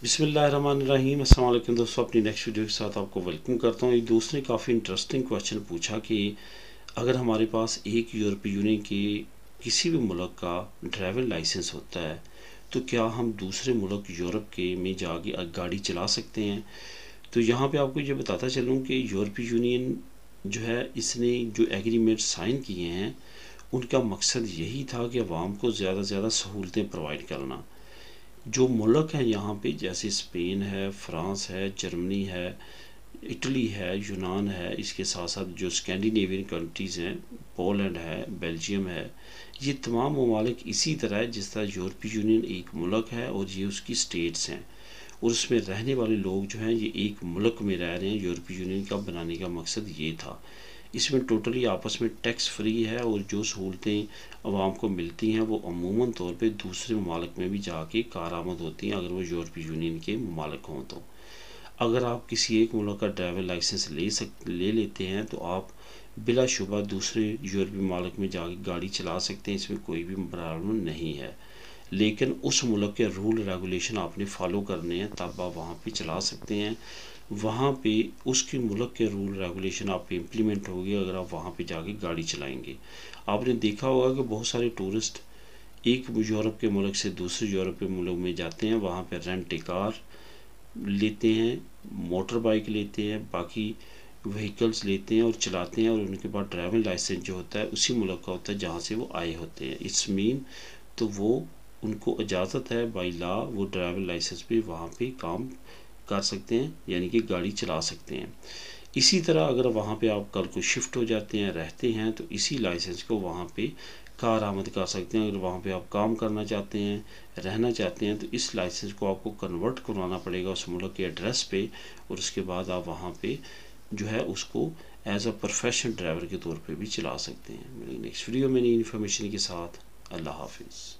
बिसमीम असल दोस्तों अपनी नेक्स्ट वीडियो के साथ आपको वेलकम करता हूँ एक दोस्त ने काफ़ी इंटरेस्टिंग क्वेश्चन पूछा कि अगर हमारे पास एक यूरोपीय यूनियन के किसी भी मुल्क का ड्राइविंग लाइसेंस होता है तो क्या हम दूसरे मुल्क यूरोप के में जाके गाड़ी चला सकते हैं तो यहाँ पे आपको ये बताता चलूँ कि यूरोपीय यूनियन जो है इसने जो एग्रीमेंट साइन किए हैं उनका मकसद यही था कि आवाम को ज़्यादा से ज़्यादा सहूलतें प्रोवाइड करना जो मुल्क हैं यहाँ पे जैसे स्पेन है फ्रांस है जर्मनी है इटली है यूनान है इसके साथ साथ जो स्कैंडिनेवियन कंट्रीज़ हैं पोलैंड है बेल्जियम है ये तमाम ममालिक इसी तरह है जिस तरह यूरोपीय यूनियन एक मुल्क है और ये उसकी स्टेट्स हैं और उसमें रहने वाले लोग जो हैं ये एक मुल्क में रह रहे हैं यूरोपीय यूनियन का बनाने का मकसद ये था इसमें टोटली आपस में टैक्स फ्री है और जो सहूलतें आवाम को मिलती हैं वो अमूमन तौर पे दूसरे ममालक में भी जाके आमद होती हैं अगर वो यूरोपीय यूनियन के ममालक हों तो अगर आप किसी एक मुल्क का ड्राइवर लाइसेंस ले सक ले लेते हैं तो आप बिलाशुबा दूसरे यूरोपीय ममालक में जाके गाड़ी चला सकते हैं इसमें कोई भी प्रॉब्लम नहीं है लेकिन उस मुल्क के रूल रेगुलेशन आपने फॉलो करने हैं तब आप वहाँ पर चला सकते हैं वहाँ पे उसके मुल्क के रूल रेगुलेशन आप इम्प्लीमेंट होगी अगर आप वहाँ पे जाके गाड़ी चलाएंगे आपने देखा होगा कि बहुत सारे टूरिस्ट एक यूरोप के मुल्क से दूसरे यूरोप के मुल्क में जाते हैं वहाँ पर रेंट ए कार लेते हैं मोटर बाइक लेते हैं बाकी व्हीकल्स लेते हैं और चलाते हैं और उनके पास ड्राइविंग लाइसेंस जो होता है उसी मुल्क का होता है जहाँ से वो आए होते हैं इट्स मीन तो वो उनको इजाज़त है बाई लॉ वो ड्राइविंग लाइसेंस भी वहाँ पे काम कर सकते हैं यानी कि गाड़ी चला सकते हैं इसी तरह अगर वहाँ पे आप कल को शिफ्ट हो जाते हैं रहते हैं तो इसी लाइसेंस को वहाँ पे कार आमद कर सकते हैं अगर वहाँ पे आप काम करना चाहते हैं रहना चाहते हैं तो इस लाइसेंस को आपको कन्वर्ट करवाना पड़ेगा उस मुल्क के एड्रेस पे और उसके बाद आप वहाँ पे जो है उसको एज अ प्रोफेशनल ड्राइवर के तौर पर भी चला सकते हैं नेक्स्ट वीडियो में नई इन्फॉर्मेशन के साथ अल्लाह हाफिज़